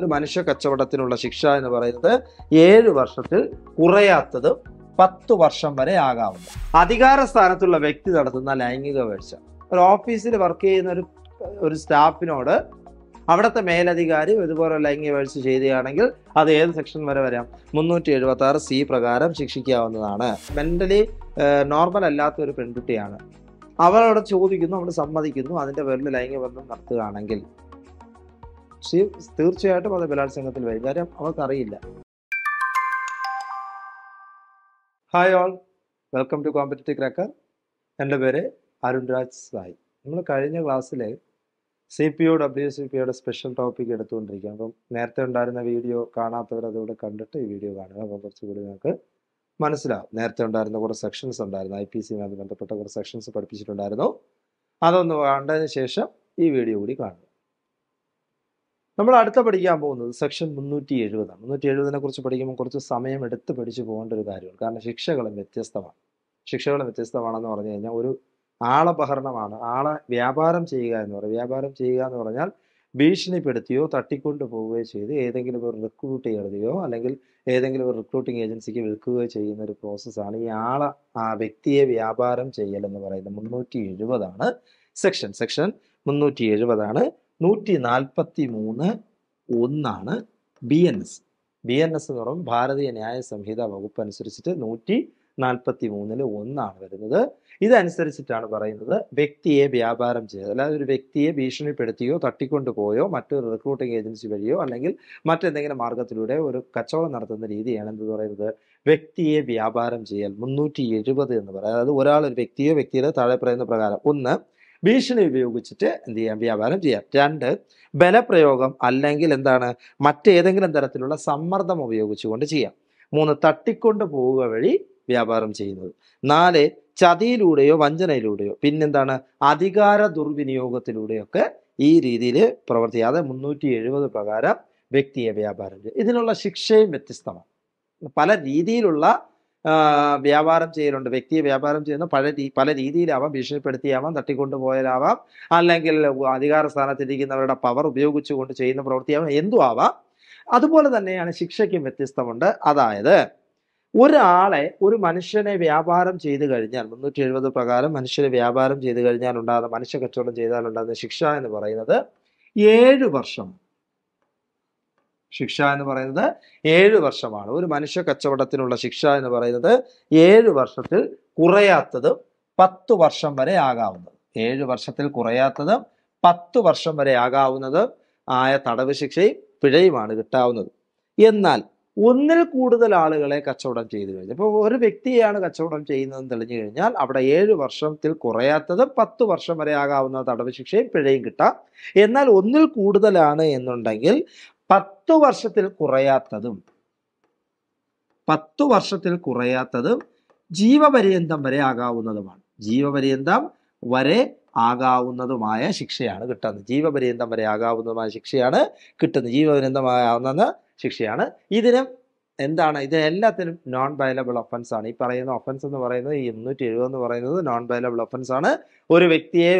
ഒരു മനുഷ്യ കച്ചവടത്തിനുള്ള ശിക്ഷ എന്ന് പറയുന്നത് ഏഴ് വർഷത്തിൽ കുറയാത്തത് പത്ത് വർഷം വരെ ആകാവുന്നു അധികാര സ്ഥാനത്തുള്ള വ്യക്തി നടത്തുന്ന ലൈംഗിക വീഴ്ച ഒരു ഓഫീസിൽ വർക്ക് ചെയ്യുന്ന ഒരു ഒരു സ്റ്റാഫിനോട് അവിടുത്തെ മേലധികാരി ഇതുപോലെ ലൈംഗിക വീഴ്ച ചെയ്യുകയാണെങ്കിൽ അത് ഏത് സെക്ഷൻ വരെ വരാം മുന്നൂറ്റി എഴുപത്തി ആറ് സി പ്രകാരം ശിക്ഷിക്കാവുന്നതാണ് മെന്റലി നോർമൽ അല്ലാത്ത ഒരു പെൺകുട്ടിയാണ് അവളവിടെ ചോദിക്കുന്നു അവിടെ സമ്മതിക്കുന്നു അതിൻ്റെ പേരിൽ ലൈംഗിക ബന്ധം നടത്തുകയാണെങ്കിൽ ഷീ തീർച്ചയായിട്ടും അത് ബലാത്സംഗത്തിൽ വരും കാര്യം അവർക്കറിയില്ല hi all welcome to competitive cracker എൻ്റെ പേര് അരുൺ രാജ് സായ് നമ്മൾ കഴിഞ്ഞ ക്ലാസ്സിൽ C P O W C P ഒയുടെ സ്പെഷ്യൽ ടോപ്പിക് എടുത്തുകൊണ്ടിരിക്കുകയാണ് അപ്പം നേരത്തെ ഉണ്ടായിരുന്ന വീഡിയോ കാണാത്തവർ അതുകൂടെ കണ്ടിട്ട് ഈ വീഡിയോ കാണുക അപ്പോൾ കുറച്ചുകൂടി നിങ്ങൾക്ക് മനസ്സിലാവും നേരത്തെ ഉണ്ടായിരുന്ന കുറേ സെക്ഷൻസ് ഉണ്ടായിരുന്നു ഐ പി സിയുമായി ബന്ധപ്പെട്ട കുറേ സെക്ഷൻസ് പഠിപ്പിച്ചിട്ടുണ്ടായിരുന്നു അതൊന്ന് കണ്ടതിന് ശേഷം ഈ വീഡിയോ കൂടി കാണുക നമ്മൾ അടുത്ത പഠിക്കാൻ പോകുന്നത് സെക്ഷൻ മുന്നൂറ്റി എഴുപതാണ് മുന്നൂറ്റി എഴുപതിനെ കുറിച്ച് പഠിക്കുമ്പോൾ കുറച്ച് സമയം എടുത്ത് പഠിച്ചു പോകേണ്ട ഒരു കാര്യമാണ് കാരണം ശിക്ഷകളും വ്യത്യസ്തമാണ് ശിക്ഷകളും വ്യത്യസ്തമാണെന്ന് പറഞ്ഞു കഴിഞ്ഞാൽ ഒരു ആളപഹരണമാണ് ആളെ വ്യാപാരം ചെയ്യുക എന്ന് പറയുന്നത് വ്യാപാരം ചെയ്യുക എന്ന് പറഞ്ഞാൽ ഭീഷണിപ്പെടുത്തിയോ തട്ടിക്കൊണ്ട് പോവുകയോ ചെയ്ത് ഏതെങ്കിലും ഒരു റിക്രൂട്ട് ചെയ്യുകയോ അല്ലെങ്കിൽ ഏതെങ്കിലും ഒരു റിക്രൂട്ടിംഗ് ഏജൻസിക്ക് വിൽക്കുകയോ ചെയ്യുന്ന ഒരു പ്രോസസ്സാണ് ഈ ആളെ ആ വ്യക്തിയെ വ്യാപാരം ചെയ്യൽ എന്ന് പറയുന്നത് മുന്നൂറ്റി എഴുപതാണ് സെക്ഷൻ സെക്ഷൻ മുന്നൂറ്റി എഴുപതാണ് നൂറ്റി നാൽപ്പത്തി മൂന്ന് ഒന്നാണ് B N S B N S എന്ന് പറയുമ്പോൾ ഭാരതീയ ന്യായ സംഹിത വകുപ്പ് അനുസരിച്ചിട്ട് നൂറ്റി നാൽപ്പത്തി മൂന്നില് ഒന്നാണ് വരുന്നത് ഇതനുസരിച്ചിട്ടാണ് പറയുന്നത് വ്യക്തിയെ വ്യാപാരം ചെയ്തത് അല്ലാതെ ഒരു വ്യക്തിയെ ഭീഷണിപ്പെടുത്തിയോ തട്ടിക്കൊണ്ടുപോയോ മറ്റൊരു റിക്രൂട്ടിംഗ് ഏജൻസി വഴിയോ അല്ലെങ്കിൽ മറ്റെന്തെങ്കിലും മാർഗത്തിലൂടെ ഒരു കച്ചവടം നടത്തുന്ന രീതിയാണ് എന്ത് പറയുന്നത് വ്യക്തിയെ വ്യാപാരം ചെയ്യൽ മുന്നൂറ്റി എഴുപത് എന്ന് പറയുന്നത് അതായത് ഒരാൾ ഒരു വ്യക്തിയോ വ്യക്തിയുടെ താഴെ പറയുന്ന പ്രകാരം ഒന്ന് ഭീഷണി ഉപയോഗിച്ചിട്ട് എന്ത് ചെയ്യാം വ്യാപാരം ചെയ്യാം രണ്ട് ബലപ്രയോഗം അല്ലെങ്കിൽ എന്താണ് മറ്റേതെങ്കിലും തരത്തിലുള്ള സമ്മർദ്ദം ഉപയോഗിച്ചുകൊണ്ട് ചെയ്യാം മൂന്ന് തട്ടിക്കൊണ്ട് പോവുക വഴി വ്യാപാരം ചെയ്യുന്നത് നാല് ചതിയിലൂടെയോ വഞ്ചനയിലൂടെയോ പിന്നെന്താണ് അധികാര ദുർവിനിയോഗത്തിലൂടെയൊക്കെ ഈ രീതിയിൽ പ്രവർത്തിയാതെ മുന്നൂറ്റി എഴുപത് പ്രകാരം വ്യക്തിയെ വ്യാപാരം ഇതിനുള്ള ശിക്ഷയും വ്യത്യസ്തമാണ് പല രീതിയിലുള്ള വ്യാപാരം ചെയ്യലുണ്ട് വ്യക്തിയെ വ്യാപാരം ചെയ്യുന്ന പല പല രീതിയിലാവാം ഭീഷണിപ്പെടുത്തിയാവാം തട്ടിക്കൊണ്ടുപോയാലാവാം അല്ലെങ്കിൽ അധികാര സ്ഥാനത്തിരിക്കുന്നവരുടെ പവർ ഉപയോഗിച്ചുകൊണ്ട് ചെയ്യുന്ന പ്രവൃത്തിയാവാം എന്തു ആവാം അതുപോലെ തന്നെയാണ് ശിക്ഷയ്ക്കും വ്യത്യസ്തമുണ്ട് അതായത് ഒരാളെ ഒരു മനുഷ്യനെ വ്യാപാരം ചെയ്തു കഴിഞ്ഞാൽ മുന്നൂറ്റി എഴുപത് പ്രകാരം മനുഷ്യനെ വ്യാപാരം ചെയ്തു കഴിഞ്ഞാൽ ഉണ്ടാകുന്ന മനുഷ്യ കച്ചവടം ചെയ്താലുണ്ടാകുന്ന ശിക്ഷ എന്ന് പറയുന്നത് ഏഴ് വർഷം ശിക്ഷ എന്ന് പറയുന്നത് ഏഴ് വർഷമാണ് ഒരു മനുഷ്യ കച്ചവടത്തിനുള്ള ശിക്ഷ എന്ന് പറയുന്നത് ഏഴ് വർഷത്തിൽ കുറയാത്തത് പത്ത് വർഷം വരെ ആകാവുന്നത് ഏഴ് വർഷത്തിൽ കുറയാത്തത് പത്ത് വർഷം വരെ ആകാവുന്നത് ആയ തടവ് ശിക്ഷയും പിഴയുമാണ് കിട്ടാവുന്നത് എന്നാൽ ഒന്നിൽ കൂടുതൽ ആളുകളെ കച്ചവടം ചെയ്തു കഴിഞ്ഞു ഇപ്പോൾ ഒരു വ്യക്തിയാണ് കച്ചവടം ചെയ്യുന്നതെന്ന് തെളിഞ്ഞു കഴിഞ്ഞാൽ അവിടെ ഏഴ് വർഷത്തിൽ കുറയാത്തതും പത്ത് വർഷം വരെ ആകാവുന്ന തടവ് ശിക്ഷയും പിഴയും കിട്ടാം എന്നാൽ ഒന്നിൽ കൂടുതലാണ് എന്നുണ്ടെങ്കിൽ പത്തു വർഷത്തിൽ കുറയാത്തതും പത്തു വർഷത്തിൽ കുറയാത്തതും ജീവപര്യന്തം വരെ ആകാവുന്നതുമാണ് ജീവപര്യന്തം വരെ ആകാവുന്നതുമായ ശിക്ഷയാണ് കിട്ടുന്നത് ജീവപര്യന്തം വരെ ആകാവുന്നതുമായ ശിക്ഷയാണ് കിട്ടുന്നത് ജീവപര്യന്തമാകുന്ന ശിക്ഷയാണ് ഇതിനും എന്താണ് ഇത് എല്ലാത്തിനും നോൺ ബയലബിൾ ഒഫൻസ് ആണ് ഈ പറയുന്ന ഒഫൻസ് എന്ന് പറയുന്നത് ഇരുന്നൂറ്റി എഴുപത് എന്ന് പറയുന്നത് നോൺ ബയലബിൾ ഒഫൻസ് ആണ് ഒരു വ്യക്തിയെ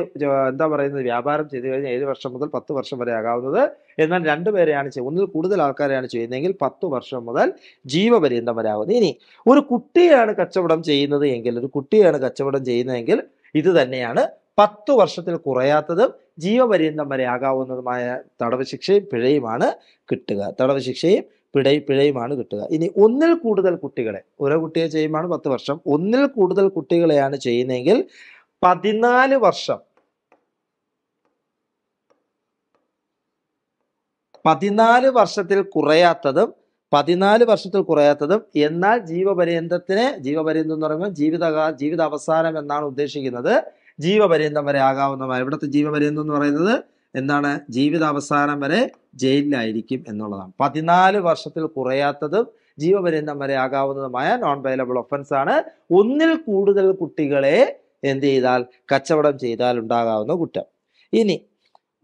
എന്താ പറയുന്നത് വ്യാപാരം ചെയ്തു കഴിഞ്ഞാൽ ഏഴ് വർഷം മുതൽ പത്ത് വർഷം വരെ ആകാവുന്നത് എന്നാൽ രണ്ടുപേരെയാണ് ചെയ്യുന്നത് ഒന്നിൽ കൂടുതൽ ആൾക്കാരെയാണ് ചെയ്യുന്നതെങ്കിൽ പത്ത് വർഷം മുതൽ ജീവപര്യന്തം വരെ ആകുന്നത് ഇനി ഒരു കുട്ടിയാണ് കച്ചവടം ചെയ്യുന്നത് എങ്കിൽ ഒരു കുട്ടിയാണ് കച്ചവടം ചെയ്യുന്നതെങ്കിൽ ഇത് തന്നെയാണ് പത്ത് വർഷത്തിൽ കുറയാത്തതും ജീവപര്യന്തം വരെ ആകാവുന്നതുമായ തടവ് ശിക്ഷയും പിഴയുമാണ് കിട്ടുക തടവ് ശിക്ഷയും പിഴ പിഴയുമാണ് കിട്ടുക ഇനി ഒന്നിൽ കൂടുതൽ കുട്ടികളെ ഓരോ കുട്ടിയെ ചെയ്യുമ്പോൾ പത്ത് വർഷം ഒന്നിൽ കൂടുതൽ കുട്ടികളെയാണ് ചെയ്യുന്നതെങ്കിൽ പതിനാല് വർഷം പതിനാല് വർഷത്തിൽ കുറയാത്തതും പതിനാല് വർഷത്തിൽ കുറയാത്തതും എന്നാൽ ജീവപര്യന്തത്തിന് ജീവപര്യന്തം എന്ന് പറയുമ്പോൾ ജീവിതകാ ജീവിത അവസാനം എന്നാണ് ഉദ്ദേശിക്കുന്നത് ജീവപര്യന്തം വരെ ആകാവുന്നതാണ് ഇവിടുത്തെ ജീവപര്യന്തം എന്ന് പറയുന്നത് എന്താണ് ജീവിതാവസാനം വരെ ജയിലിലായിരിക്കും എന്നുള്ളതാണ് പതിനാല് വർഷത്തിൽ കുറയാത്തതും ജീവപര്യന്തം വരെ ആകാവുന്നതുമായ നോൺ വയലബിൾ ഒഫൻസ് ആണ് ഒന്നിൽ കൂടുതൽ കുട്ടികളെ എന്ത് ചെയ്താൽ കച്ചവടം ചെയ്താൽ ഉണ്ടാകാവുന്ന കുറ്റം ഇനി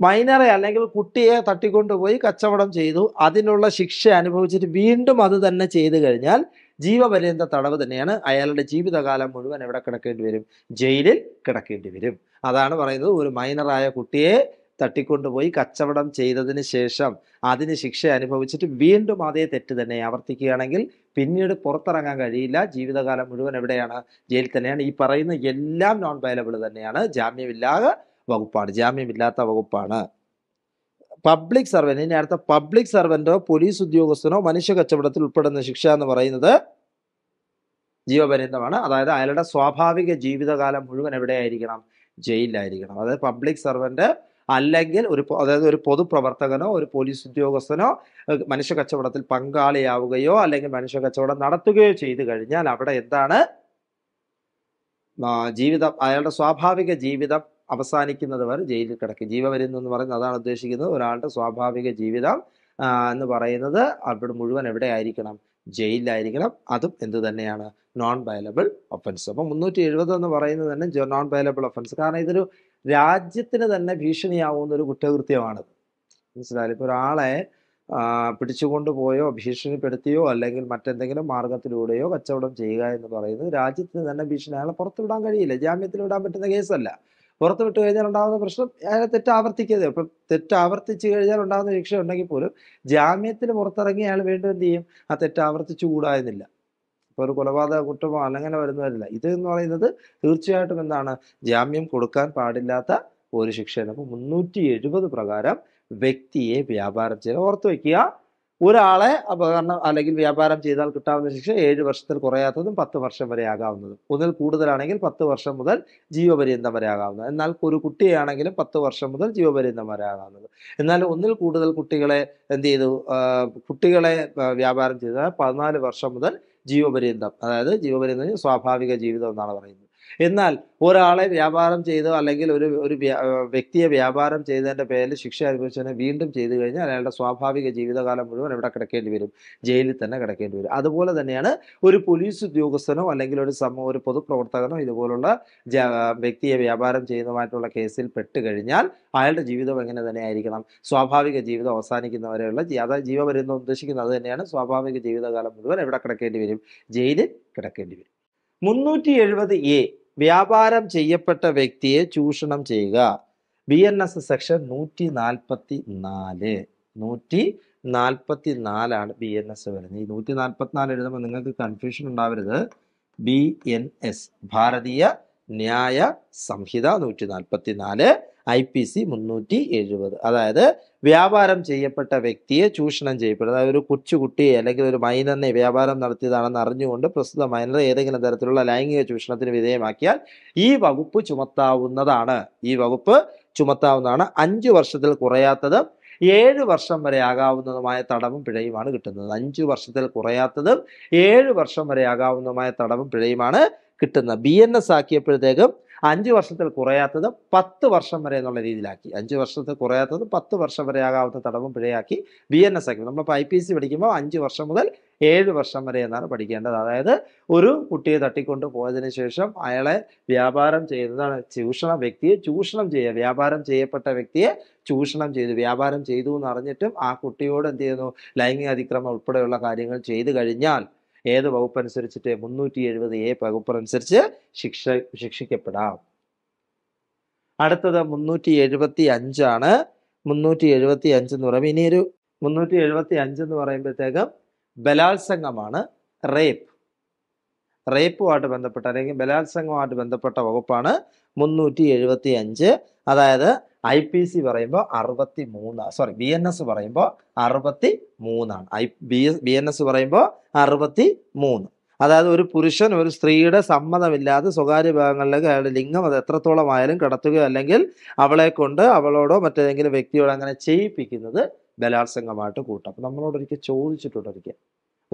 മൈനറെ അല്ലെങ്കിൽ കുട്ടിയെ തട്ടിക്കൊണ്ടുപോയി കച്ചവടം ചെയ്തു അതിനുള്ള ശിക്ഷ അനുഭവിച്ചിട്ട് വീണ്ടും അത് തന്നെ ചെയ്തു കഴിഞ്ഞാൽ ജീവപര്യന്ത തടവ് തന്നെയാണ് അയാളുടെ ജീവിതകാലം മുഴുവൻ എവിടെ കിടക്കേണ്ടി വരും ജയിലിൽ കിടക്കേണ്ടി വരും അതാണ് പറയുന്നത് ഒരു മൈനറായ കുട്ടിയെ തട്ടിക്കൊണ്ടുപോയി കച്ചവടം ചെയ്തതിന് ശേഷം അതിന് ശിക്ഷ അനുഭവിച്ചിട്ട് വീണ്ടും അതേ തെറ്റ് തന്നെ ആവർത്തിക്കുകയാണെങ്കിൽ പിന്നീട് പുറത്തിറങ്ങാൻ കഴിയില്ല ജീവിതകാലം മുഴുവൻ എവിടെയാണ് ജയിലിൽ തന്നെയാണ് ഈ പറയുന്ന എല്ലാം നോൺ വയലബിൾ തന്നെയാണ് ജാമ്യമില്ലാതെ വകുപ്പാണ് ജാമ്യമില്ലാത്ത വകുപ്പാണ് പബ്ലിക് സർവൻറ്റ് ഇനി അടുത്ത പബ്ലിക് സർവൻറ്റോ പോലീസ് ഉദ്യോഗസ്ഥനോ മനുഷ്യ കച്ചവടത്തിൽ ഉൾപ്പെടുന്ന ശിക്ഷ എന്ന് പറയുന്നത് ജീവപര്യന്തമാണ് അതായത് അയാളുടെ സ്വാഭാവിക ജീവിതകാലം മുഴുവൻ എവിടെയായിരിക്കണം ജയിലിലായിരിക്കണം അതായത് പബ്ലിക് സർവൻറ്റ് അല്ലെങ്കിൽ ഒരു അതായത് ഒരു പൊതുപ്രവർത്തകനോ ഒരു പോലീസ് ഉദ്യോഗസ്ഥനോ മനുഷ്യ കച്ചവടത്തിൽ പങ്കാളിയാവുകയോ അല്ലെങ്കിൽ മനുഷ്യ കച്ചവടം നടത്തുകയോ ചെയ്തു കഴിഞ്ഞാൽ അവിടെ എന്താണ് ജീവിതം അയാളുടെ സ്വാഭാവിക ജീവിതം അവസാനിക്കുന്നത് വരെ ജയിലിൽ കിടക്കും ജീവപര്യന്തം എന്ന് പറയുന്നത് അതാണ് ഉദ്ദേശിക്കുന്നത് ഒരാളുടെ സ്വാഭാവിക ജീവിതം എന്ന് പറയുന്നത് അവിടെ മുഴുവൻ എവിടെ ആയിരിക്കണം ജയിലിലായിരിക്കണം അതും എന്ത് തന്നെയാണ് നോൺ വയലബിൾ ഒഫൻസ് അപ്പം മുന്നൂറ്റി എഴുപത് എന്ന് പറയുന്നത് തന്നെ നോൺ വയലബിൾ ഒഫൻസ് കാരണം ഇതൊരു രാജ്യത്തിന് തന്നെ ഭീഷണിയാവുന്ന ഒരു കുറ്റകൃത്യമാണ് മനസ്സിലായാലും ഇപ്പോൾ ഒരാളെ പിടിച്ചുകൊണ്ട് പോയോ ഭീഷണിപ്പെടുത്തിയോ അല്ലെങ്കിൽ മറ്റെന്തെങ്കിലും മാർഗത്തിലൂടെയോ കച്ചവടം ചെയ്യുക എന്ന് പറയുന്നത് രാജ്യത്തിന് തന്നെ ഭീഷണി അയാളെ പുറത്തു കഴിയില്ല ജാമ്യത്തിൽ വിടാൻ പറ്റുന്ന കേസല്ല പുറത്തു വിട്ടു കഴിഞ്ഞാൽ ഉണ്ടാകുന്ന പ്രശ്നം അയാളെ തെറ്റാവർത്തിക്കരുത് ഇപ്പം തെറ്റാവർത്തിച്ചു കഴിഞ്ഞാൽ ഉണ്ടാകുന്ന ശിക്ഷ ഉണ്ടെങ്കിൽ പോലും ജാമ്യത്തിൽ പുറത്തിറങ്ങി അയാൾ വീണ്ടും എന്ത് ചെയ്യും ആ തെറ്റാവർത്തിച്ചു കൂടായെന്നില്ല ഇപ്പോൾ ഒരു കൊലപാതക കുറ്റമോ അങ്ങനെ വരുന്നതല്ല ഇത് എന്ന് പറയുന്നത് തീർച്ചയായിട്ടും എന്താണ് ജാമ്യം കൊടുക്കാൻ പാടില്ലാത്ത ഒരു ശിക്ഷയാണ് അപ്പോൾ മുന്നൂറ്റി എഴുപത് പ്രകാരം വ്യക്തിയെ വ്യാപാരം ചെയ്യണം ഓർത്തു വയ്ക്കുക ഒരാളെ അപകടം അല്ലെങ്കിൽ വ്യാപാരം ചെയ്താൽ കിട്ടാവുന്ന ശിക്ഷ ഏഴ് വർഷത്തിൽ കുറയാത്തതും പത്ത് വർഷം വരെ ആകാവുന്നതും ഒന്നിൽ കൂടുതലാണെങ്കിൽ പത്ത് വർഷം മുതൽ ജീവപര്യന്തം വരെ ആകാവുന്നത് എന്നാൽ ഒരു കുട്ടിയാണെങ്കിലും പത്ത് വർഷം മുതൽ ജീവപര്യന്തം വരെ ആകാവുന്നത് എന്നാൽ ഒന്നിൽ കൂടുതൽ കുട്ടികളെ എന്ത് ചെയ്തു കുട്ടികളെ വ്യാപാരം ചെയ്താൽ പതിനാല് വർഷം മുതൽ ജീവപര്യന്തം അതായത് ജീവപര്യന്തം സ്വാഭാവിക ജീവിതം എന്നാണ് പറയുന്നത് എന്നാൽ ഒരാളെ വ്യാപാരം ചെയ്തോ അല്ലെങ്കിൽ ഒരു ഒരു വ്യക്തിയെ വ്യാപാരം ചെയ്തതിൻ്റെ പേരിൽ ശിക്ഷ അനുഭവിച്ചതിനെ വീണ്ടും ചെയ്തു കഴിഞ്ഞാൽ അയാളുടെ സ്വാഭാവിക ജീവിതകാലം മുഴുവൻ എവിടെ കിടക്കേണ്ടി വരും ജയിലിൽ തന്നെ കിടക്കേണ്ടി വരും അതുപോലെ തന്നെയാണ് ഒരു പോലീസ് ഉദ്യോഗസ്ഥനോ അല്ലെങ്കിൽ ഒരു സമൂഹ ഒരു പൊതുപ്രവർത്തകനോ ഇതുപോലുള്ള വ്യക്തിയെ വ്യാപാരം ചെയ്യുന്നതുമായിട്ടുള്ള കേസിൽ പെട്ടുകഴിഞ്ഞാൽ അയാളുടെ ജീവിതം എങ്ങനെ തന്നെയായിരിക്കണം സ്വാഭാവിക ജീവിതം അവസാനിക്കുന്നവരെയുള്ള അതായത് വരുന്ന ഉദ്ദേശിക്കുന്നത് അത് തന്നെയാണ് സ്വാഭാവിക ജീവിതകാലം മുഴുവൻ എവിടെ കിടക്കേണ്ടി വരും ജയിലിൽ കിടക്കേണ്ടി വരും മുന്നൂറ്റി എഴുപത് എ വ്യാപാരം ചെയ്യപ്പെട്ട വ്യക്തിയെ ചൂഷണം ചെയ്യുക ബി എൻ എസ് സെക്ഷൻ നൂറ്റി നാൽപ്പത്തി നാല് നൂറ്റി നാൽപ്പത്തി നാലാണ് ബി എൻ എസ് വരുന്നത് ഈ നൂറ്റി നാൽപ്പത്തി നാല് എഴുതുമ്പോൾ നിങ്ങൾക്ക് കൺഫ്യൂഷൻ ഉണ്ടാവരുത് ബി എൻ എസ് ഭാരതീയ ന്യായ സംഹിത നൂറ്റി നാൽപ്പത്തി നാല് ഐ പി സി മുന്നൂറ്റി എഴുപത് അതായത് വ്യാപാരം ചെയ്യപ്പെട്ട വ്യക്തിയെ ചൂഷണം ചെയ്യപ്പെടുന്നത് അതായത് ഒരു കൊച്ചുകുട്ടിയെ അല്ലെങ്കിൽ ഒരു മൈനറിനെ വ്യാപാരം നടത്തിയതാണെന്ന് അറിഞ്ഞുകൊണ്ട് പ്രസ്തുത മൈനറെ ഏതെങ്കിലും തരത്തിലുള്ള ലൈംഗിക ചൂഷണത്തിന് വിധേയമാക്കിയാൽ ഈ വകുപ്പ് ചുമത്താവുന്നതാണ് ഈ വകുപ്പ് ചുമത്താവുന്നതാണ് അഞ്ച് വർഷത്തിൽ കുറയാത്തത് ഏഴ് വർഷം വരെ ആകാവുന്നതുമായ തടവും പിഴയുമാണ് കിട്ടുന്നത് അഞ്ച് വർഷത്തിൽ കുറയാത്തതും ഏഴ് വർഷം വരെ ആകാവുന്നതുമായ തടവും പിഴയുമാണ് കിട്ടുന്നത് ബി എൻ എസ് ആക്കിയപ്പോഴത്തേക്കും അഞ്ച് വർഷത്തിൽ കുറയാത്തത് പത്ത് വർഷം വരെ എന്നുള്ള രീതിയിലാക്കി അഞ്ച് വർഷത്തിൽ കുറയാത്തത് പത്ത് വർഷം വരെ ആകാവുന്ന തടവും പിഴയാക്കി ബി എൻ എസ് ആക്കി നമ്മളിപ്പോൾ ഐ പി എസ് സി പഠിക്കുമ്പോൾ അഞ്ച് വർഷം മുതൽ ഏഴ് വർഷം വരെ എന്നാണ് പഠിക്കേണ്ടത് അതായത് ഒരു കുട്ടിയെ തട്ടിക്കൊണ്ട് പോയതിനു ശേഷം അയാളെ വ്യാപാരം ചെയ്തതാണ് ചൂഷണ വ്യക്തിയെ ചൂഷണം ചെയ്യുക വ്യാപാരം ചെയ്യപ്പെട്ട വ്യക്തിയെ ചൂഷണം ചെയ്തു വ്യാപാരം ചെയ്തു എന്നറിഞ്ഞിട്ടും ആ കുട്ടിയോട് എന്ത് ചെയ്യുന്നു ലൈംഗിക അതിക്രമം ഉൾപ്പെടെയുള്ള കാര്യങ്ങൾ ചെയ്തു കഴിഞ്ഞാൽ ഏത് വകുപ്പ് അനുസരിച്ചിട്ട് മുന്നൂറ്റി എഴുപത് എ വകുപ്പ് അനുസരിച്ച് ശിക്ഷ ശിക്ഷിക്കപ്പെടാം അടുത്തത് മുന്നൂറ്റി എഴുപത്തി അഞ്ചാണ് മുന്നൂറ്റി എഴുപത്തി അഞ്ച് എന്ന് പറയുമ്പോൾ ഇനിയൊരു മുന്നൂറ്റി എഴുപത്തി അഞ്ച് എന്ന് പറയുമ്പോഴത്തേക്കും ബലാത്സംഗമാണ് റേപ്പ് റേപ്പുമായിട്ട് ബന്ധപ്പെട്ട അല്ലെങ്കിൽ ബലാത്സംഗമായിട്ട് ബന്ധപ്പെട്ട വകുപ്പാണ് മുന്നൂറ്റി എഴുപത്തി അഞ്ച് അതായത് ഐ പി സി പറയുമ്പോൾ അറുപത്തി മൂന്ന് സോറി ബി എൻ എസ് പറയുമ്പോൾ അറുപത്തി മൂന്നാണ് I B B N S പറയുമ്പോൾ അറുപത്തി മൂന്ന് അതായത് ഒരു പുരുഷൻ ഒരു സ്ത്രീയുടെ സമ്മതമില്ലാതെ സ്വകാര്യ ഭാഗങ്ങളിലേക്ക് അയാളുടെ ലിംഗം അത് എത്രത്തോളം ആയാലും കടത്തുകയോ അല്ലെങ്കിൽ അവളെ കൊണ്ട് അവളോടോ മറ്റേതെങ്കിലും വ്യക്തിയോടോ അങ്ങനെ ചെയ്യിപ്പിക്കുന്നത് ബലാത്സംഗമായിട്ട് കൂട്ടും അപ്പം നമ്മളോട് ഒരിക്കൽ ചോദിച്ചിട്ടുണ്ട്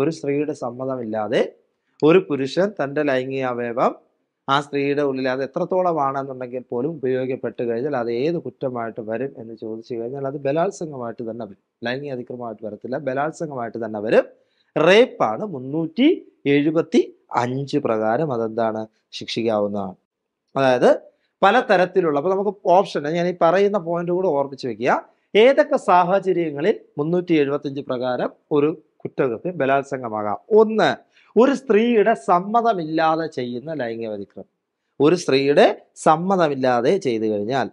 ഒരു സ്ത്രീയുടെ സമ്മതമില്ലാതെ ഒരു പുരുഷൻ തൻ്റെ ലൈംഗിക അവയവം ആ സ്ത്രീയുടെ ഉള്ളിൽ അത് എത്രത്തോളമാണെന്നുണ്ടെങ്കിൽ പോലും ഉപയോഗിക്കപ്പെട്ട് കഴിഞ്ഞാൽ അത് ഏത് കുറ്റമായിട്ട് വരും എന്ന് ചോദിച്ചു കഴിഞ്ഞാൽ അത് ബലാത്സംഗമായിട്ട് തന്നെ വരും ലൈംഗിക അതിക്രമമായിട്ട് വരത്തില്ല ബലാത്സംഗമായിട്ട് തന്നെ വരും റേപ്പാണ് മുന്നൂറ്റി എഴുപത്തി അഞ്ച് പ്രകാരം അതെന്താണ് ശിക്ഷിക്കാവുന്നതാണ് അതായത് പല തരത്തിലുള്ള അപ്പോൾ നമുക്ക് ഓപ്ഷൻ ഞാൻ ഈ പറയുന്ന പോയിന്റ് കൂടെ ഓർമ്മിച്ച് വെക്കുക ഏതൊക്കെ സാഹചര്യങ്ങളിൽ മുന്നൂറ്റി പ്രകാരം ഒരു കുറ്റകൃത്യം ബലാത്സംഗമാകാം ഒന്ന് ഒരു സ്ത്രീയുടെ സമ്മതമില്ലാതെ ചെയ്യുന്ന ലൈംഗികതിക്രമം ഒരു സ്ത്രീയുടെ സമ്മതമില്ലാതെ ചെയ്തു കഴിഞ്ഞാൽ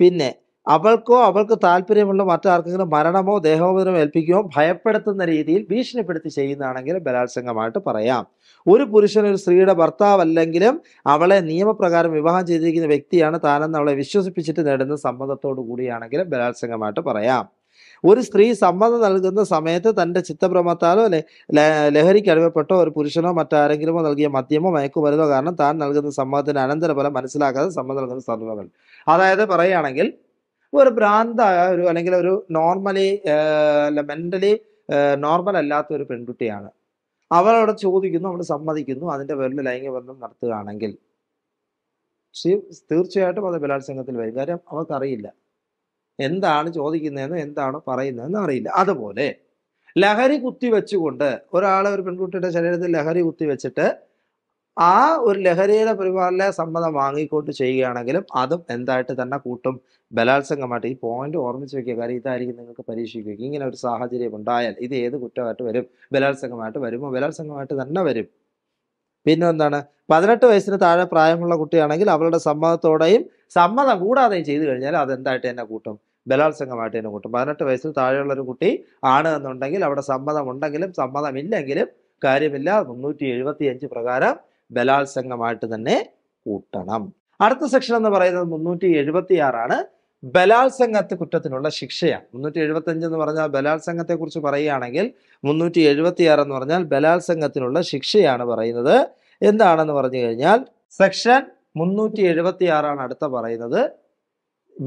പിന്നെ അവൾക്കോ അവൾക്ക് താല്പര്യമുള്ള മറ്റാർക്കെങ്കിലും മരണമോ ദേഹോപദ്രവം ഏൽപ്പിക്കുകയോ ഭയപ്പെടുത്തുന്ന രീതിയിൽ ഭീഷണിപ്പെടുത്തി ചെയ്യുന്നതാണെങ്കിൽ ബലാത്സംഗമായിട്ട് പറയാം ഒരു പുരുഷൻ ഒരു സ്ത്രീയുടെ ഭർത്താവ് അല്ലെങ്കിലും അവളെ നിയമപ്രകാരം വിവാഹം ചെയ്തിരിക്കുന്ന വ്യക്തിയാണ് താനെന്ന് അവളെ വിശ്വസിപ്പിച്ചിട്ട് നേടുന്ന സമ്മതത്തോടു കൂടിയാണെങ്കിലും ബലാത്സംഗമായിട്ട് പറയാം ഒരു സ്ത്രീ സമ്മതം നൽകുന്ന സമയത്ത് തൻ്റെ ചിത്തഭ്രമത്താലോ ലഹരിക്ക് അടിമപ്പെട്ടോ ഒരു പുരുഷനോ മറ്റാരെങ്കിലുമോ നൽകിയ മദ്യമോ മയക്കുമരുന്നോ കാരണം താൻ നൽകുന്ന സമ്മതത്തിന് അനന്തരഫലം മനസ്സിലാക്കാതെ സമ്മതം നൽകുന്ന സന്ദർഭങ്ങൾ അതായത് പറയുകയാണെങ്കിൽ ഒരു ഭ്രാന്ത ഒരു അല്ലെങ്കിൽ ഒരു നോർമലി അല്ല മെൻ്റലി നോർമൽ അല്ലാത്ത ഒരു പെൺകുട്ടിയാണ് അവളവിടെ ചോദിക്കുന്നു അവൾ സമ്മതിക്കുന്നു അതിൻ്റെ പേരിൽ ലൈംഗിക ബന്ധം നടത്തുകയാണെങ്കിൽ തീർച്ചയായിട്ടും അത് ബലാത്സംഗത്തിൽ വരും കാര്യം അവർക്കറിയില്ല എന്താണ് ചോദിക്കുന്നതെന്ന് എന്താണ് പറയുന്നതെന്ന് അറിയില്ല അതുപോലെ ലഹരി കുത്തി വെച്ചുകൊണ്ട് ഒരാളെ ഒരു പെൺകുട്ടിയുടെ ശരീരത്തിൽ ലഹരി കുത്തി വെച്ചിട്ട് ആ ഒരു ലഹരിയുടെ പരിപാലന സമ്മതം വാങ്ങിക്കൊണ്ട് ചെയ്യുകയാണെങ്കിലും അതും എന്തായിട്ട് തന്നെ കൂട്ടും ബലാത്സംഗമായിട്ട് ഈ പോയിന്റ് ഓർമ്മിച്ച് വെക്കുക കാര്യം ഇതായിരിക്കും നിങ്ങൾക്ക് പരീക്ഷിക്കുക ഇങ്ങനെ ഒരു സാഹചര്യം ഉണ്ടായാൽ ഇത് ഏത് കുറ്റമായിട്ട് വരും ബലാത്സംഗമായിട്ട് വരുമോ ബലാത്സംഗമായിട്ട് തന്നെ വരും പിന്നെ എന്താണ് പതിനെട്ട് വയസ്സിന് താഴെ പ്രായമുള്ള കുട്ടിയാണെങ്കിൽ അവളുടെ സമ്മതത്തോടെയും സമ്മതം കൂടാതെ ചെയ്തു കഴിഞ്ഞാൽ അതെന്തായിട്ട് എന്നെ കൂട്ടും ബലാത്സംഗമായിട്ട് എന്നെ കൂട്ടും പതിനെട്ട് വയസ്സിൽ താഴെയുള്ള ഒരു കുട്ടി ആണ് എന്നുണ്ടെങ്കിൽ അവിടെ സമ്മതം ഉണ്ടെങ്കിലും സമ്മതമില്ലെങ്കിലും കാര്യമില്ല മുന്നൂറ്റി എഴുപത്തി അഞ്ച് പ്രകാരം ബലാത്സംഗമായിട്ട് തന്നെ കൂട്ടണം അടുത്ത സെക്ഷൻ എന്ന് പറയുന്നത് മുന്നൂറ്റി എഴുപത്തി ആറാണ് ബലാത്സംഗത്തെ കുറ്റത്തിനുള്ള ശിക്ഷയാണ് മുന്നൂറ്റി എഴുപത്തി അഞ്ച് എന്ന് പറഞ്ഞാൽ ബലാത്സംഗത്തെ കുറിച്ച് പറയുകയാണെങ്കിൽ മുന്നൂറ്റി എഴുപത്തി ആറ് എന്ന് പറഞ്ഞാൽ ബലാത്സംഗത്തിനുള്ള ശിക്ഷയാണ് പറയുന്നത് എന്താണെന്ന് പറഞ്ഞു കഴിഞ്ഞാൽ സെക്ഷൻ മുന്നൂറ്റി എഴുപത്തി ആറാണ് അടുത്ത പറയുന്നത്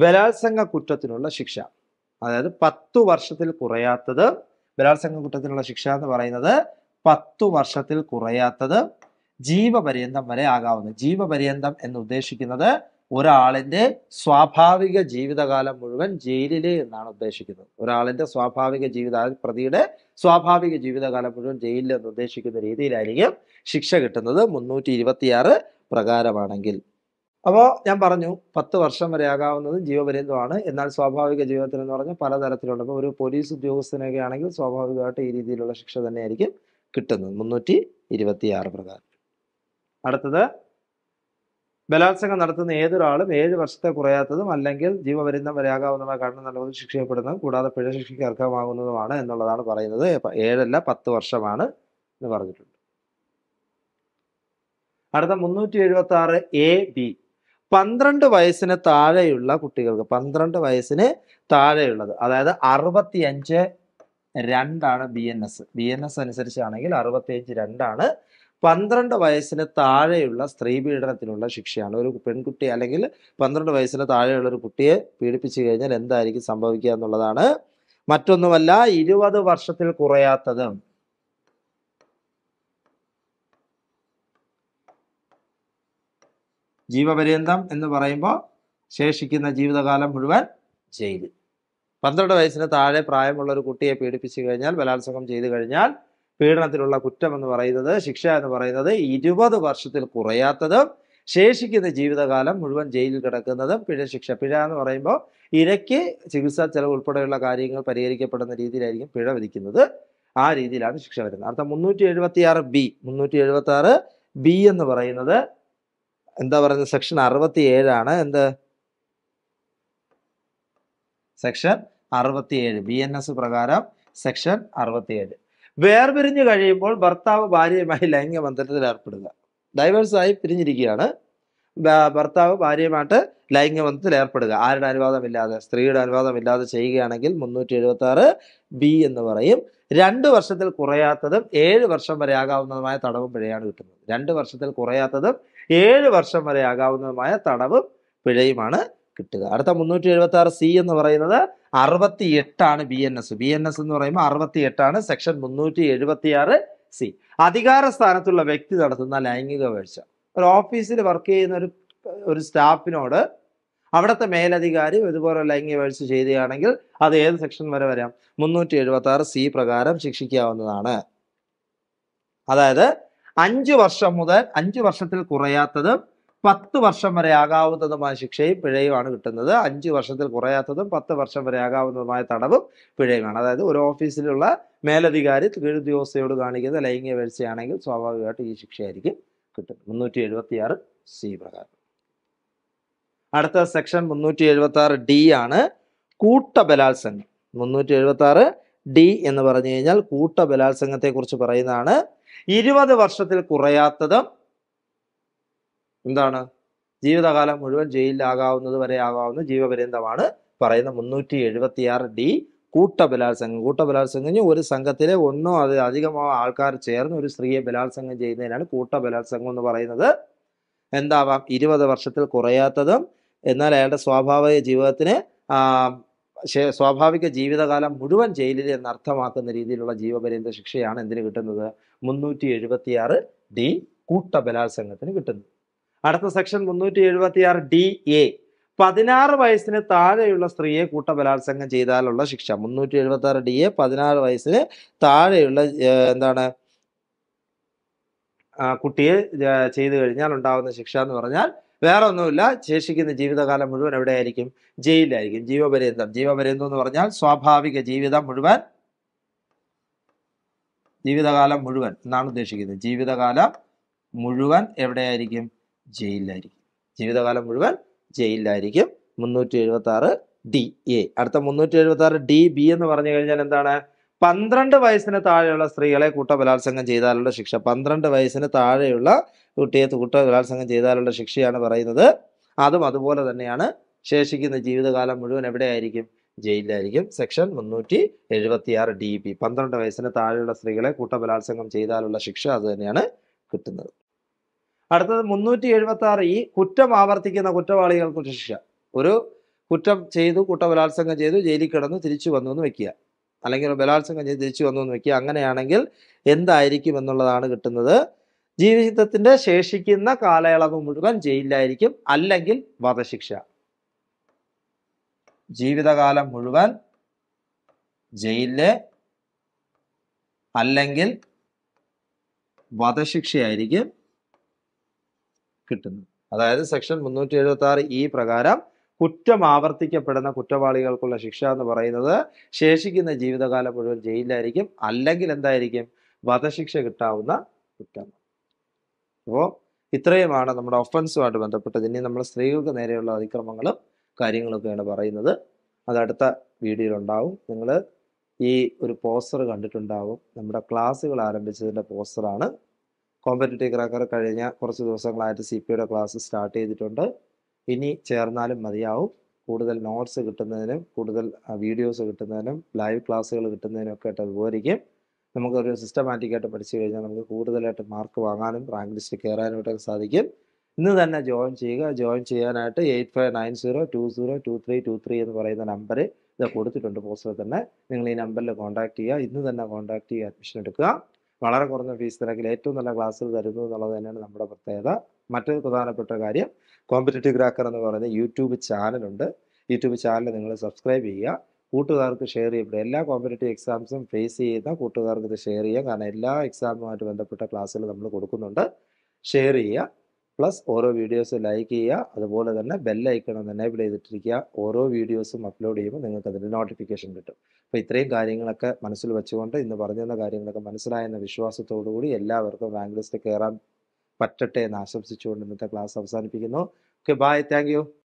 ബലാത്സംഗ കുറ്റത്തിനുള്ള ശിക്ഷ അതായത് പത്തു വർഷത്തിൽ കുറയാത്തത് ബലാത്സംഗ കുറ്റത്തിനുള്ള ശിക്ഷ എന്ന് പറയുന്നത് പത്തു വർഷത്തിൽ കുറയാത്തത് ജീവപര്യന്തം വരെ ആകാവുന്നത് ജീവപര്യന്തം എന്ന് ഉദ്ദേശിക്കുന്നത് ഒരാളിന്റെ സ്വാഭാവിക ജീവിതകാലം മുഴുവൻ ജയിലില് എന്നാണ് ഉദ്ദേശിക്കുന്നത് ഒരാളിന്റെ സ്വാഭാവിക ജീവിത പ്രതിയുടെ സ്വാഭാവിക ജീവിതകാലം മുഴുവൻ ജയിലിൽ എന്ന് ഉദ്ദേശിക്കുന്ന രീതിയിലായിരിക്കും ശിക്ഷ കിട്ടുന്നത് മുന്നൂറ്റി ഇരുപത്തിയാറ് പ്രകാരമാണെങ്കിൽ അപ്പോൾ ഞാൻ പറഞ്ഞു പത്ത് വർഷം വരെ ആകാവുന്നത് ജീവപര്യന്തമാണ് എന്നാൽ സ്വാഭാവിക ജീവിതത്തിൽ എന്ന് പറഞ്ഞാൽ പലതരത്തിലുള്ള ഇപ്പോൾ ഒരു പോലീസ് ഉദ്യോഗസ്ഥനൊക്കെ ആണെങ്കിൽ സ്വാഭാവികമായിട്ട് ഈ രീതിയിലുള്ള ശിക്ഷ തന്നെയായിരിക്കും കിട്ടുന്നത് മുന്നൂറ്റി ഇരുപത്തിയാറ് പ്രകാരം അടുത്തത് ബലാത്സംഗം നടത്തുന്ന ഏതൊരാളും ഏഴ് വർഷത്തെ കുറയാത്തതും അല്ലെങ്കിൽ ജീവപര്യന്തം വരെയാകാവുന്നതുമായ കാരണം നല്ലപോലെ ശിക്ഷിക്കപ്പെടുന്നതും കൂടാതെ പിഴ ശിക്ഷയ്ക്ക് അർഹമാകുന്നതുമാണ് എന്നുള്ളതാണ് പറയുന്നത് ഏഴല്ല പത്ത് വർഷമാണ് എന്ന് പറഞ്ഞിട്ടുണ്ട് അടുത്ത മുന്നൂറ്റി എഴുപത്തി ആറ് എ ബി പന്ത്രണ്ട് വയസ്സിന് താഴെയുള്ള കുട്ടികൾക്ക് പന്ത്രണ്ട് വയസ്സിന് താഴെയുള്ളത് അതായത് അഞ്ച് രണ്ടാണ് B N S B N S അനുസരിച്ചാണെങ്കിൽ അഞ്ച് രണ്ടാണ് പന്ത്രണ്ട് വയസ്സിന് താഴെയുള്ള സ്ത്രീ പീഡനത്തിനുള്ള ശിക്ഷയാണ് ഒരു പെൺകുട്ടി അല്ലെങ്കിൽ പന്ത്രണ്ട് വയസ്സിന് താഴെയുള്ള ഒരു കുട്ടിയെ പീഡിപ്പിച്ചു കഴിഞ്ഞാൽ എന്തായിരിക്കും സംഭവിക്കുക എന്നുള്ളതാണ് മറ്റൊന്നുമല്ല ഇരുപത് വർഷത്തിൽ കുറയാത്തതും ജീവപര്യന്തം എന്ന് പറയുമ്പോൾ ശേഷിക്കുന്ന ജീവിതകാലം മുഴുവൻ ജയിൽ പന്ത്രണ്ട് വയസ്സിന് താഴെ പ്രായമുള്ള ഒരു കുട്ടിയെ പീഡിപ്പിച്ചു കഴിഞ്ഞാൽ ബലാത്സംഗം ചെയ്തു കഴിഞ്ഞാൽ പീഡനത്തിലുള്ള കുറ്റം എന്ന് പറയുന്നത് ശിക്ഷ എന്ന് പറയുന്നത് ഇരുപത് വർഷത്തിൽ കുറയാത്തതും ശേഷിക്കുന്ന ജീവിതകാലം മുഴുവൻ ജയിലിൽ കിടക്കുന്നതും പിഴ ശിക്ഷ പിഴ എന്ന് പറയുമ്പോൾ ഇരയ്ക്ക് ചികിത്സാ ചെലവ് ഉൾപ്പെടെയുള്ള കാര്യങ്ങൾ പരിഹരിക്കപ്പെടുന്ന രീതിയിലായിരിക്കും പിഴ വിധിക്കുന്നത് ആ രീതിയിലാണ് ശിക്ഷ വരുന്നത് അർത്ഥം മുന്നൂറ്റി എഴുപത്തി ആറ് ബി മുന്നൂറ്റി എഴുപത്തി ആറ് ബി എന്ന് പറയുന്നത് എന്താ പറയുന്നത് സെക്ഷൻ അറുപത്തി ഏഴാണ് എന്ത് സെക്ഷൻ അറുപത്തിയേഴ് ബി എൻ എസ് പ്രകാരം സെക്ഷൻ അറുപത്തിയേഴ് വേർപിരിഞ്ഞു കഴിയുമ്പോൾ ഭർത്താവ് ഭാര്യയുമായി ലൈംഗിക ബന്ധത്തിൽ ഏർപ്പെടുക ഡൈവേഴ്സായി പിരിഞ്ഞിരിക്കുകയാണ് ഭർത്താവ് ഭാര്യയുമായിട്ട് ലൈംഗിക ബന്ധത്തിൽ ഏർപ്പെടുക ആരുടെ അനുവാദമില്ലാതെ സ്ത്രീയുടെ അനുവാദമില്ലാതെ ചെയ്യുകയാണെങ്കിൽ മുന്നൂറ്റി എഴുപത്തി ആറ് ബി എന്ന് പറയും രണ്ട് വർഷത്തിൽ കുറയാത്തതും ഏഴ് വർഷം വരെ ആകാവുന്നതുമായ തടവും പിഴയാണ് കിട്ടുന്നത് രണ്ട് വർഷത്തിൽ കുറയാത്തതും ഏഴ് വർഷം വരെ ആകാവുന്നതുമായ തടവ് പിഴയുമാണ് കിട്ടുക അടുത്ത മുന്നൂറ്റി എഴുപത്തി ആറ് സി എന്ന് പറയുന്നത് അറുപത്തി എട്ടാണ് B N S B N S എന്ന് പറയുമ്പോൾ അറുപത്തി എട്ടാണ് സെക്ഷൻ മുന്നൂറ്റി എഴുപത്തി ആറ് സി അധികാര സ്ഥാനത്തുള്ള വ്യക്തി നടത്തുന്ന ലൈംഗിക വീഴ്ച ഒരു ഓഫീസിൽ വർക്ക് ചെയ്യുന്ന ഒരു ഒരു സ്റ്റാഫിനോട് അവിടുത്തെ മേലധികാരി ഇതുപോലെ ലൈംഗിക വീഴ്ച ചെയ്യുകയാണെങ്കിൽ അത് ഏത് സെക്ഷൻ വരെ വരാം മുന്നൂറ്റി എഴുപത്തി ആറ് സി പ്രകാരം ശിക്ഷിക്കാവുന്നതാണ് അതായത് അഞ്ച് വർഷം മുതൽ അഞ്ച് വർഷത്തിൽ കുറയാത്തത് പത്ത് വർഷം വരെ ആകാവുന്നതുമായ ശിക്ഷയും പിഴയുമാണ് കിട്ടുന്നത് അഞ്ച് വർഷത്തിൽ കുറയാത്തതും പത്ത് വർഷം വരെ ആകാവുന്നതുമായ തടവും പിഴയുമാണ് അതായത് ഒരു ഓഫീസിലുള്ള മേലധികാരി കീഴുദ്യോഗസ്ഥയോട് കാണിക്കുന്ന ലൈംഗിക വീഴ്ചയാണെങ്കിൽ സ്വാഭാവികമായിട്ട് ഈ ശിക്ഷയായിരിക്കും കിട്ടുന്നത് മുന്നൂറ്റി എഴുപത്തി ആറ് സി പ്രകാരം അടുത്ത സെക്ഷൻ മുന്നൂറ്റി എഴുപത്തി ആറ് ഡി ആണ് കൂട്ടബലാത്സംഗം മുന്നൂറ്റി എഴുപത്തി ആറ് ഡി എന്ന് പറഞ്ഞു കഴിഞ്ഞാൽ കൂട്ടബലാത്സംഗത്തെക്കുറിച്ച് പറയുന്നതാണ് ഇരുപത് വർഷത്തിൽ കുറയാത്തത് എന്താണ് ജീവിതകാലം മുഴുവൻ ജയിലിലാകാവുന്നത് വരെ ആകാവുന്ന ജീവപര്യന്തമാണ് പറയുന്ന മുന്നൂറ്റി എഴുപത്തിയാറ് ഡി കൂട്ടബലാത്സംഗം കൂട്ടബലാത്സംഗം ഒരു സംഘത്തിലെ ഒന്നോ അത് അധികമോ ആൾക്കാർ ചേർന്ന് ഒരു സ്ത്രീയെ ബലാത്സംഗം ചെയ്യുന്നതിനാണ് കൂട്ടബലാത്സംഗം എന്ന് പറയുന്നത് എന്താവാം ഇരുപത് വർഷത്തിൽ കുറയാത്തതും എന്നാൽ അയാളുടെ സ്വാഭാവിക ജീവിതത്തിന് സ്വാഭാവിക ജീവിതകാലം മുഴുവൻ ജയിലിൽ എന്ന് അർത്ഥമാക്കുന്ന രീതിയിലുള്ള ജീവപര്യന്ത ശിക്ഷയാണ് എന്തിന് കിട്ടുന്നത് മുന്നൂറ്റി എഴുപത്തി ആറ് ഡി കൂട്ടബലാത്സംഗത്തിന് കിട്ടുന്നു അടുത്ത സെക്ഷൻ മുന്നൂറ്റി എഴുപത്തി ആറ് ഡി എ പതിനാറ് വയസ്സിന് താഴെയുള്ള സ്ത്രീയെ കൂട്ടബലാത്സംഗം ചെയ്താലുള്ള ശിക്ഷ മുന്നൂറ്റി എഴുപത്തി ആറ് ഡി എ പതിനാറ് വയസ്സിന് താഴെയുള്ള എന്താണ് കുട്ടിയെ ചെയ്തു കഴിഞ്ഞാൽ ഉണ്ടാകുന്ന ശിക്ഷ എന്ന് പറഞ്ഞാൽ വേറെ ഒന്നുമില്ല ശേഷിക്കുന്ന ജീവിതകാലം മുഴുവൻ എവിടെയായിരിക്കും ജയിലിലായിരിക്കും ജീവപര്യന്തം ജീവപര്യന്തം എന്ന് പറഞ്ഞാൽ സ്വാഭാവിക ജീവിതം മുഴുവൻ ജീവിതകാലം മുഴുവൻ എന്നാണ് ഉദ്ദേശിക്കുന്നത് ജീവിതകാലം മുഴുവൻ എവിടെയായിരിക്കും ജയിലിലായിരിക്കും ജീവിതകാലം മുഴുവൻ ജയിലിലായിരിക്കും മുന്നൂറ്റി എഴുപത്തി ആറ് ഡി എ അടുത്ത മുന്നൂറ്റി എഴുപത്തി ആറ് ഡി ബി എന്ന് പറഞ്ഞു കഴിഞ്ഞാൽ എന്താണ് പന്ത്രണ്ട് വയസ്സിന് താഴെയുള്ള സ്ത്രീകളെ കൂട്ട ബലാത്സംഗം ചെയ്താലുള്ള ശിക്ഷ പന്ത്രണ്ട് വയസ്സിന് താഴെയുള്ള കുട്ടിയെ കൂട്ട ബലാത്സംഗം ചെയ്താലുള്ള ശിക്ഷയാണ് പറയുന്നത് അതും അതുപോലെ തന്നെയാണ് ശേഷിക്കുന്ന ജീവിതകാലം മുഴുവൻ എവിടെയായിരിക്കും ജയിലിലായിരിക്കും സെക്ഷൻ മുന്നൂറ്റി എഴുപത്തിയാറ് ഡി പി പന്ത്രണ്ട് വയസ്സിന് താഴെയുള്ള സ്ത്രീകളെ കൂട്ടബലാത്സംഗം ചെയ്താലുള്ള ശിക്ഷ അത് തന്നെയാണ് കിട്ടുന്നത് അടുത്തത് മുന്നൂറ്റി എഴുപത്തി ആറ് ഈ കുറ്റം ആവർത്തിക്കുന്ന കുറ്റവാളികൾക്ക് ശിക്ഷ ഒരു കുറ്റം ചെയ്തു കൂട്ടബലാത്സംഗം ചെയ്തു ജയിലിൽ കിടന്ന് തിരിച്ചു വന്നു എന്ന് വെക്കുക അല്ലെങ്കിൽ ബലാത്സംഗം ചെയ്ത് തിരിച്ചു വന്നു എന്ന് വെക്കുക അങ്ങനെയാണെങ്കിൽ എന്തായിരിക്കും എന്നുള്ളതാണ് കിട്ടുന്നത് ജീവിതത്തിന്റെ ശേഷിക്കുന്ന കാലയളവ് മുഴുവൻ ജയിലിലായിരിക്കും അല്ലെങ്കിൽ വധശിക്ഷ ജീവിതകാലം മുഴുവൻ ജയിലിലെ അല്ലെങ്കിൽ വധശിക്ഷയായിരിക്കും കിട്ടുന്നത് അതായത് സെക്ഷൻ മുന്നൂറ്റി എഴുപത്തി ആറ് ഈ പ്രകാരം കുറ്റം ആവർത്തിക്കപ്പെടുന്ന കുറ്റവാളികൾക്കുള്ള ശിക്ഷ എന്ന് പറയുന്നത് ശേഷിക്കുന്ന ജീവിതകാലം മുഴുവൻ ജയിലിലായിരിക്കും അല്ലെങ്കിൽ എന്തായിരിക്കും വധശിക്ഷ കിട്ടാവുന്ന കുറ്റം അപ്പോൾ ഇത്രയുമാണ് നമ്മുടെ ഒഫൻസുമായിട്ട് ബന്ധപ്പെട്ടത് ഇനി നമ്മൾ സ്ത്രീകൾക്ക് നേരെയുള്ള അതിക്രമങ്ങളും കാര്യങ്ങളൊക്കെയാണ് പറയുന്നത് അതടുത്ത വീഡിയോയിൽ വീഡിയോയിലുണ്ടാവും നിങ്ങൾ ഈ ഒരു പോസ്റ്റർ കണ്ടിട്ടുണ്ടാവും നമ്മുടെ ക്ലാസ്സുകൾ ആരംഭിച്ചതിൻ്റെ പോസ്റ്ററാണ് കോമ്പറ്റേറ്റീവ് ക്രാക്കർ കഴിഞ്ഞ കുറച്ച് ദിവസങ്ങളായിട്ട് സി പി യുടെ ക്ലാസ് സ്റ്റാർട്ട് ചെയ്തിട്ടുണ്ട് ഇനി ചേർന്നാലും മതിയാവും കൂടുതൽ നോട്ട്സ് കിട്ടുന്നതിനും കൂടുതൽ വീഡിയോസ് കിട്ടുന്നതിനും ലൈവ് ക്ലാസ്സുകൾ കിട്ടുന്നതിനും ഒക്കെ ആയിട്ട് ഉപകരിക്കും നമുക്കൊരു സിസ്റ്റമാറ്റിക്കായിട്ട് പഠിച്ചു കഴിഞ്ഞാൽ നമുക്ക് കൂടുതലായിട്ട് മാർക്ക് വാങ്ങാനും റാങ്ക് ലിസ്റ്റ് കയറാനും ഒക്കെ സാധിക്കും ഇന്ന് തന്നെ ജോയിൻ ചെയ്യുക ജോയിൻ ചെയ്യാനായിട്ട് eight five nine zero two zero two three two three എന്ന് പറയുന്ന നമ്പർ ഇത് കൊടുത്തിട്ടുണ്ട് പോസ്റ്റർ തന്നെ നിങ്ങൾ ഈ നമ്പറിൽ കോൺടാക്ട് ചെയ്യുക ഇന്ന് തന്നെ കോൺടാക്ട് ചെയ്യുക അഡ്മിഷൻ എടുക്കുക വളരെ കുറഞ്ഞ ഫീസ് നിരക്കിൽ ഏറ്റവും നല്ല ക്ലാസ്സിൽ തരുന്നു എന്നുള്ളത് തന്നെയാണ് നമ്മുടെ പ്രത്യേകത മറ്റൊരു പ്രധാനപ്പെട്ട കാര്യം കോമ്പറ്റേറ്റീവ് ക്രാക്കർ എന്ന് പറയുന്ന യൂട്യൂബ് ചാനലുണ്ട് യൂട്യൂബ് ചാനൽ നിങ്ങൾ സബ്സ്ക്രൈബ് ചെയ്യുക കൂട്ടുകാർക്ക് ഷെയർ ചെയ്യപ്പെടുക എല്ലാ കോമ്പറ്റേറ്റീവ് എക്സാംസും ഫേസ് ചെയ്യുന്ന കൂട്ടുകാർക്ക് ഇത് ഷെയർ ചെയ്യുക കാരണം എല്ലാ എക്സാമുമായിട്ട് ബന്ധപ്പെട്ട ക്ലാസ്സുകൾ നമ്മൾ കൊടുക്കുന്നുണ്ട് ഷെയർ ചെയ്യുക പ്ലസ് ഓരോ വീഡിയോസ് ലൈക്ക് ചെയ്യുക അതുപോലെ തന്നെ ബെല്ലൈക്കൺ ഒന്ന് എനേബിൾ ചെയ്തിട്ടിരിക്കുക ഓരോ വീഡിയോസും അപ്ലോഡ് ചെയ്യുമ്പോൾ നിങ്ങൾക്ക് അതിൻ്റെ നോട്ടിഫിക്കേഷൻ കിട്ടും അപ്പോൾ ഇത്രയും കാര്യങ്ങളൊക്കെ മനസ്സിൽ വെച്ചുകൊണ്ട് ഇന്ന് പറഞ്ഞു തന്ന കാര്യങ്ങളൊക്കെ മനസ്സിലായെന്ന വിശ്വാസത്തോടു കൂടി എല്ലാവർക്കും റാങ്ക് ലിസ്റ്റ് കയറാൻ പറ്റട്ടെ എന്ന് ആശംസിച്ചുകൊണ്ട് ഇന്നത്തെ ക്ലാസ് അവസാനിപ്പിക്കുന്നു ഓക്കെ ബായ് താങ്ക്